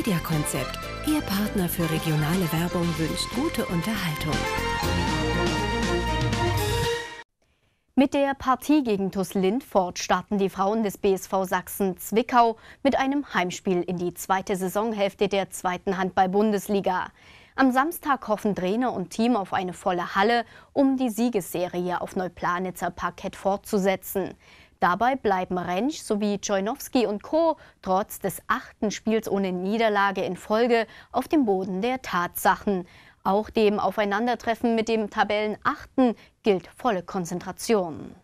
Media Konzept, Ihr Partner für regionale Werbung, wünscht gute Unterhaltung. Mit der Partie gegen TuS Lindfort starten die Frauen des BSV Sachsen-Zwickau mit einem Heimspiel in die zweite Saisonhälfte der zweiten Handball-Bundesliga. Am Samstag hoffen Trainer und Team auf eine volle Halle, um die Siegesserie auf Neuplanitzer Parkett fortzusetzen. Dabei bleiben Rentsch sowie Czojnowski und Co. trotz des achten Spiels ohne Niederlage in Folge auf dem Boden der Tatsachen. Auch dem Aufeinandertreffen mit dem Tabellenachten gilt volle Konzentration.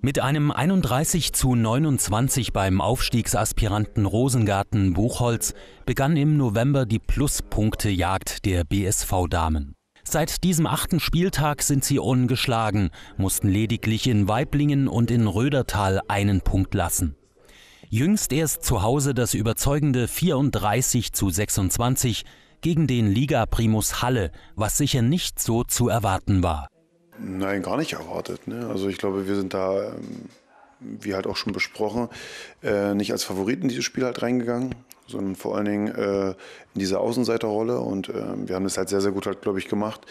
Mit einem 31 zu 29 beim Aufstiegsaspiranten Rosengarten Buchholz begann im November die Pluspunktejagd der BSV Damen. Seit diesem achten Spieltag sind sie ungeschlagen, mussten lediglich in Weiblingen und in Rödertal einen Punkt lassen. Jüngst erst zu Hause das überzeugende 34 zu 26 gegen den Liga-Primus Halle, was sicher nicht so zu erwarten war. Nein, gar nicht erwartet. Ne? Also ich glaube, wir sind da ähm wie halt auch schon besprochen, äh, nicht als Favorit in dieses Spiel halt reingegangen, sondern vor allen Dingen äh, in dieser Außenseiterrolle. Und äh, wir haben das halt sehr, sehr gut halt, glaube ich, gemacht.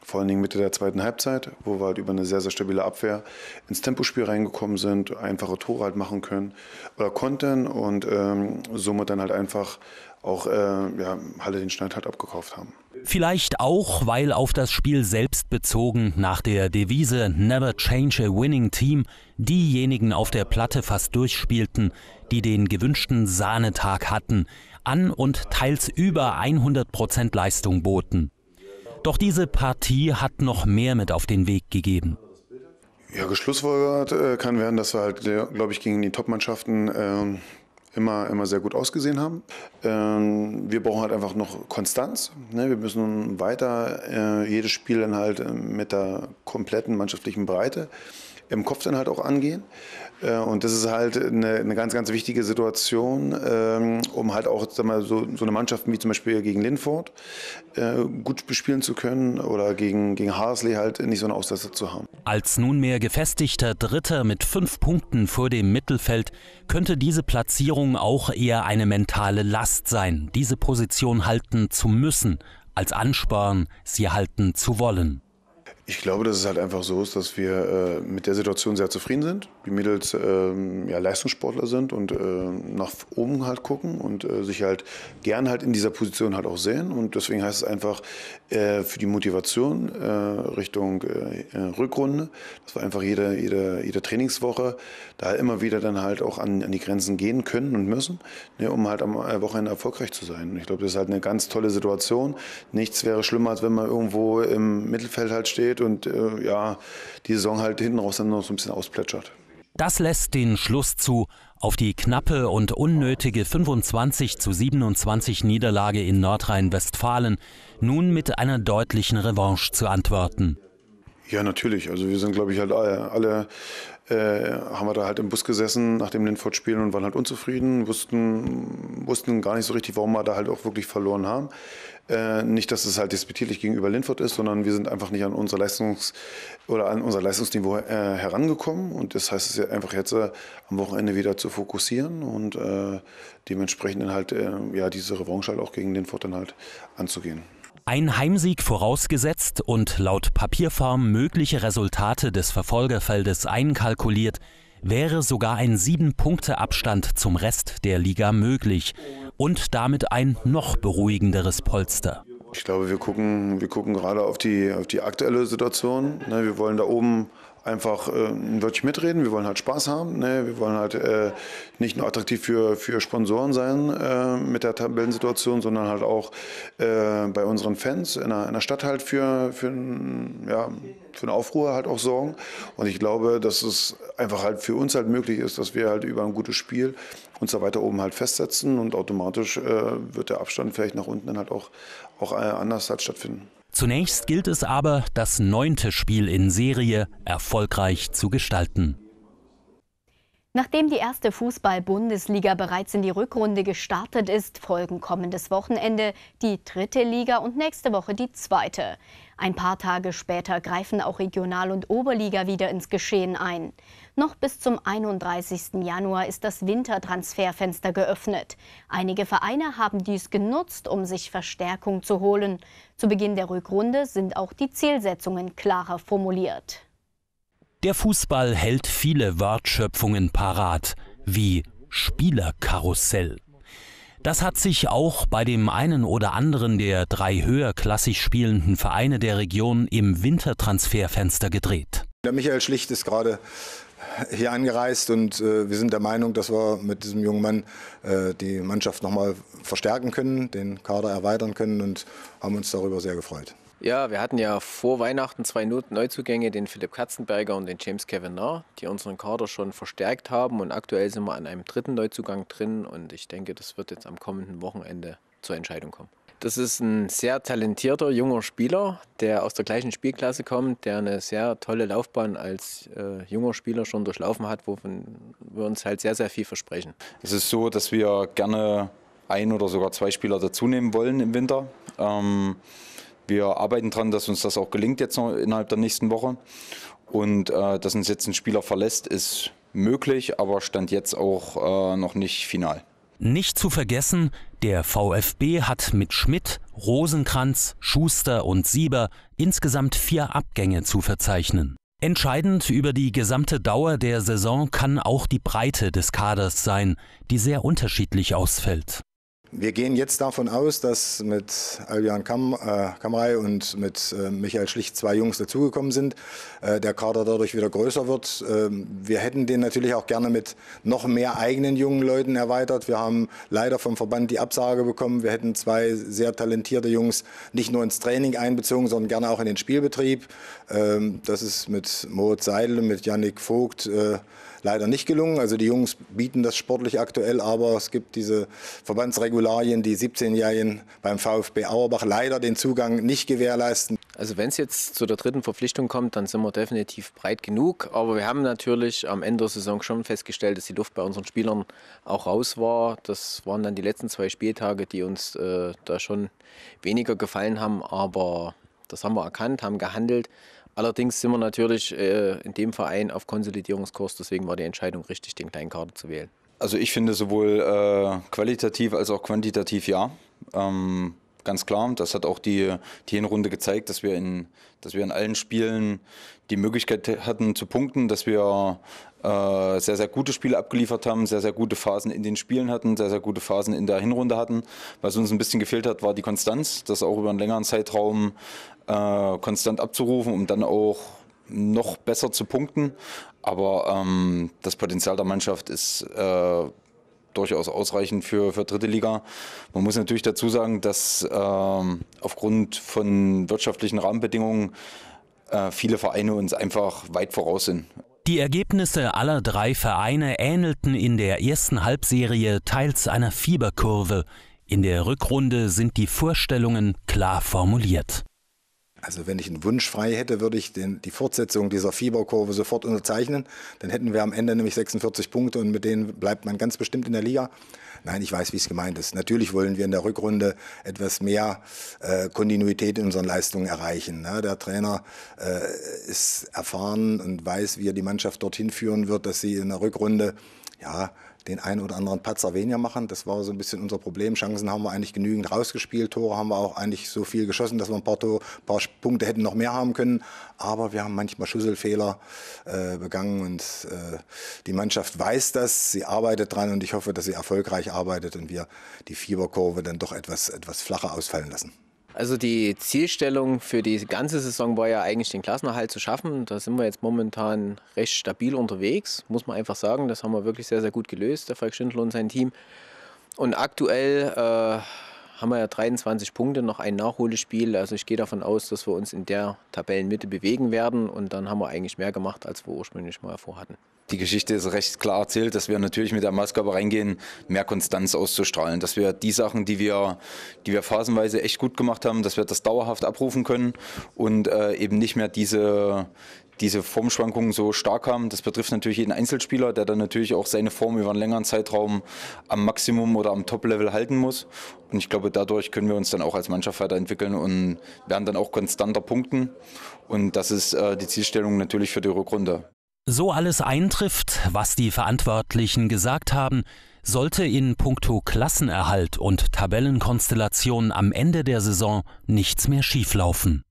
Vor allen Dingen Mitte der zweiten Halbzeit, wo wir halt über eine sehr, sehr stabile Abwehr ins Tempospiel reingekommen sind, einfache Tore halt machen können oder konnten und ähm, somit dann halt einfach auch äh, ja, Halle den Schneid halt abgekauft haben. Vielleicht auch, weil auf das Spiel selbst bezogen nach der Devise Never Change a Winning Team diejenigen auf der Platte fast durchspielten, die den gewünschten Sahnetag hatten, an und teils über 100% Leistung boten. Doch diese Partie hat noch mehr mit auf den Weg gegeben. Ja, geschlussfolgert äh, kann werden, dass wir halt, glaube ich, gegen die Topmannschaften ähm, immer, immer sehr gut ausgesehen haben. Ähm, wir brauchen halt einfach noch Konstanz. Ne? Wir müssen weiter äh, jedes Spiel dann halt äh, mit der kompletten mannschaftlichen Breite im Kopf dann halt auch angehen. Äh, und das ist halt eine, eine ganz, ganz wichtige Situation, ähm, um halt auch sag mal, so, so eine Mannschaft wie zum Beispiel gegen Linford äh, gut bespielen zu können oder gegen, gegen Harsley halt nicht so eine Auslastung zu haben. Als nunmehr gefestigter Dritter mit fünf Punkten vor dem Mittelfeld könnte diese Platzierung auch eher eine mentale Last sein, diese Position halten zu müssen, als Ansporn, sie halten zu wollen. Ich glaube, dass es halt einfach so ist, dass wir äh, mit der Situation sehr zufrieden sind. Die Mädels ähm, ja, Leistungssportler sind und äh, nach oben halt gucken und äh, sich halt gern halt in dieser Position halt auch sehen. Und deswegen heißt es einfach, äh, für die Motivation äh, Richtung äh, Rückrunde. Das war einfach jede, jede, jede Trainingswoche, da immer wieder dann halt auch an, an die Grenzen gehen können und müssen, ne, um halt am Wochenende erfolgreich zu sein. ich glaube, das ist halt eine ganz tolle Situation. Nichts wäre schlimmer, als wenn man irgendwo im Mittelfeld halt steht und äh, ja, die Saison halt hinten raus dann noch so ein bisschen ausplätschert. Das lässt den Schluss zu, auf die knappe und unnötige 25 zu 27 Niederlage in Nordrhein-Westfalen nun mit einer deutlichen Revanche zu antworten. Ja, natürlich. Also wir sind, glaube ich, halt alle, äh, haben wir da halt im Bus gesessen nach dem Linford-Spielen und waren halt unzufrieden, wussten, wussten gar nicht so richtig, warum wir da halt auch wirklich verloren haben. Äh, nicht, dass es halt despektierlich gegenüber Linford ist, sondern wir sind einfach nicht an unser Leistungs- oder an unser Leistungsniveau äh, herangekommen. Und das heißt es ja einfach jetzt äh, am Wochenende wieder zu fokussieren und äh, dementsprechend dann halt äh, ja, diese Revanche halt auch gegen Linford dann halt anzugehen. Ein Heimsieg vorausgesetzt und laut Papierform mögliche Resultate des Verfolgerfeldes einkalkuliert, wäre sogar ein 7-Punkte-Abstand zum Rest der Liga möglich und damit ein noch beruhigenderes Polster. Ich glaube, wir gucken, wir gucken gerade auf die, auf die aktuelle Situation. Ne, wir wollen da oben einfach äh, ein Wörtchen mitreden. Wir wollen halt Spaß haben. Ne? Wir wollen halt äh, nicht nur attraktiv für, für Sponsoren sein äh, mit der Tabellensituation, sondern halt auch äh, bei unseren Fans in der, in der Stadt halt für, für, ja, für eine Aufruhr halt auch sorgen. Und ich glaube, dass es einfach halt für uns halt möglich ist, dass wir halt über ein gutes Spiel uns da weiter oben halt festsetzen und automatisch äh, wird der Abstand vielleicht nach unten dann halt auch, auch äh, anders halt stattfinden. Zunächst gilt es aber, das neunte Spiel in Serie erfolgreich zu gestalten. Nachdem die erste Fußball-Bundesliga bereits in die Rückrunde gestartet ist, folgen kommendes Wochenende die dritte Liga und nächste Woche die zweite. Ein paar Tage später greifen auch Regional- und Oberliga wieder ins Geschehen ein. Noch bis zum 31. Januar ist das Wintertransferfenster geöffnet. Einige Vereine haben dies genutzt, um sich Verstärkung zu holen. Zu Beginn der Rückrunde sind auch die Zielsetzungen klarer formuliert. Der Fußball hält viele Wortschöpfungen parat, wie Spielerkarussell. Das hat sich auch bei dem einen oder anderen der drei höherklassig spielenden Vereine der Region im Wintertransferfenster gedreht. Der Michael Schlicht ist gerade hier angereist und äh, wir sind der Meinung, dass wir mit diesem jungen Mann äh, die Mannschaft nochmal verstärken können, den Kader erweitern können und haben uns darüber sehr gefreut. Ja, wir hatten ja vor Weihnachten zwei Neuzugänge, den Philipp Katzenberger und den James Kevin Kavanagh, die unseren Kader schon verstärkt haben. Und aktuell sind wir an einem dritten Neuzugang drin. Und ich denke, das wird jetzt am kommenden Wochenende zur Entscheidung kommen. Das ist ein sehr talentierter junger Spieler, der aus der gleichen Spielklasse kommt, der eine sehr tolle Laufbahn als äh, junger Spieler schon durchlaufen hat, wovon wir uns halt sehr, sehr viel versprechen. Es ist so, dass wir gerne ein oder sogar zwei Spieler dazunehmen wollen im Winter. Ähm, wir arbeiten daran, dass uns das auch gelingt jetzt noch innerhalb der nächsten Woche. Und äh, dass uns jetzt ein Spieler verlässt, ist möglich, aber stand jetzt auch äh, noch nicht final. Nicht zu vergessen, der VfB hat mit Schmidt, Rosenkranz, Schuster und Sieber insgesamt vier Abgänge zu verzeichnen. Entscheidend über die gesamte Dauer der Saison kann auch die Breite des Kaders sein, die sehr unterschiedlich ausfällt. Wir gehen jetzt davon aus, dass mit Albion Kam äh, Kamrei und mit äh, Michael Schlicht zwei Jungs dazugekommen sind. Äh, der Kader dadurch wieder größer wird. Ähm, wir hätten den natürlich auch gerne mit noch mehr eigenen jungen Leuten erweitert. Wir haben leider vom Verband die Absage bekommen. Wir hätten zwei sehr talentierte Jungs nicht nur ins Training einbezogen, sondern gerne auch in den Spielbetrieb. Ähm, das ist mit Moritz Seidel und mit Yannick Vogt äh, leider nicht gelungen. Also die Jungs bieten das sportlich aktuell, aber es gibt diese Verbandsregularien, die 17-Jährigen beim VfB Auerbach leider den Zugang nicht gewährleisten. Also wenn es jetzt zu der dritten Verpflichtung kommt, dann sind wir definitiv breit genug. Aber wir haben natürlich am Ende der Saison schon festgestellt, dass die Luft bei unseren Spielern auch raus war. Das waren dann die letzten zwei Spieltage, die uns äh, da schon weniger gefallen haben. Aber das haben wir erkannt, haben gehandelt. Allerdings sind wir natürlich äh, in dem Verein auf Konsolidierungskurs, deswegen war die Entscheidung richtig, den kleinen Kader zu wählen. Also ich finde sowohl äh, qualitativ als auch quantitativ ja. Ähm, ganz klar. Das hat auch die, die Hinrunde gezeigt, dass wir, in, dass wir in allen Spielen die Möglichkeit hatten zu punkten, dass wir äh, sehr, sehr gute Spiele abgeliefert haben, sehr, sehr gute Phasen in den Spielen hatten, sehr, sehr gute Phasen in der Hinrunde hatten. Was uns ein bisschen gefehlt hat, war die Konstanz, das auch über einen längeren Zeitraum äh, konstant abzurufen, um dann auch noch besser zu punkten. Aber ähm, das Potenzial der Mannschaft ist äh, durchaus ausreichend für, für dritte Liga. Man muss natürlich dazu sagen, dass ähm, aufgrund von wirtschaftlichen Rahmenbedingungen äh, viele Vereine uns einfach weit voraus sind. Die Ergebnisse aller drei Vereine ähnelten in der ersten Halbserie teils einer Fieberkurve. In der Rückrunde sind die Vorstellungen klar formuliert. Also wenn ich einen Wunsch frei hätte, würde ich den, die Fortsetzung dieser Fieberkurve sofort unterzeichnen. Dann hätten wir am Ende nämlich 46 Punkte und mit denen bleibt man ganz bestimmt in der Liga. Nein, ich weiß, wie es gemeint ist. Natürlich wollen wir in der Rückrunde etwas mehr äh, Kontinuität in unseren Leistungen erreichen. Ne? Der Trainer äh, ist erfahren und weiß, wie er die Mannschaft dorthin führen wird, dass sie in der Rückrunde ja, den einen oder anderen Patzer weniger machen. Das war so ein bisschen unser Problem. Chancen haben wir eigentlich genügend rausgespielt. Tore haben wir auch eigentlich so viel geschossen, dass wir ein paar, Tor, ein paar Punkte hätten noch mehr haben können. Aber wir haben manchmal Schüsselfehler äh, begangen und äh, die Mannschaft weiß das. Sie arbeitet dran und ich hoffe, dass sie erfolgreich arbeitet und wir die Fieberkurve dann doch etwas, etwas flacher ausfallen lassen. Also die Zielstellung für die ganze Saison war ja eigentlich den Klassenerhalt zu schaffen. Da sind wir jetzt momentan recht stabil unterwegs, muss man einfach sagen. Das haben wir wirklich sehr, sehr gut gelöst, der Falk Schindler und sein Team. Und aktuell äh, haben wir ja 23 Punkte, noch ein Nachholespiel. Also ich gehe davon aus, dass wir uns in der Tabellenmitte bewegen werden. Und dann haben wir eigentlich mehr gemacht, als wir ursprünglich mal vorhatten die Geschichte ist recht klar erzählt, dass wir natürlich mit der Maßgabe reingehen, mehr Konstanz auszustrahlen, dass wir die Sachen, die wir, die wir phasenweise echt gut gemacht haben, dass wir das dauerhaft abrufen können und äh, eben nicht mehr diese, diese Formschwankungen so stark haben. Das betrifft natürlich jeden Einzelspieler, der dann natürlich auch seine Form über einen längeren Zeitraum am Maximum oder am Top-Level halten muss. Und ich glaube, dadurch können wir uns dann auch als Mannschaft weiterentwickeln und werden dann auch konstanter punkten. Und das ist äh, die Zielstellung natürlich für die Rückrunde so alles eintrifft, was die Verantwortlichen gesagt haben, sollte in puncto Klassenerhalt und Tabellenkonstellation am Ende der Saison nichts mehr schieflaufen.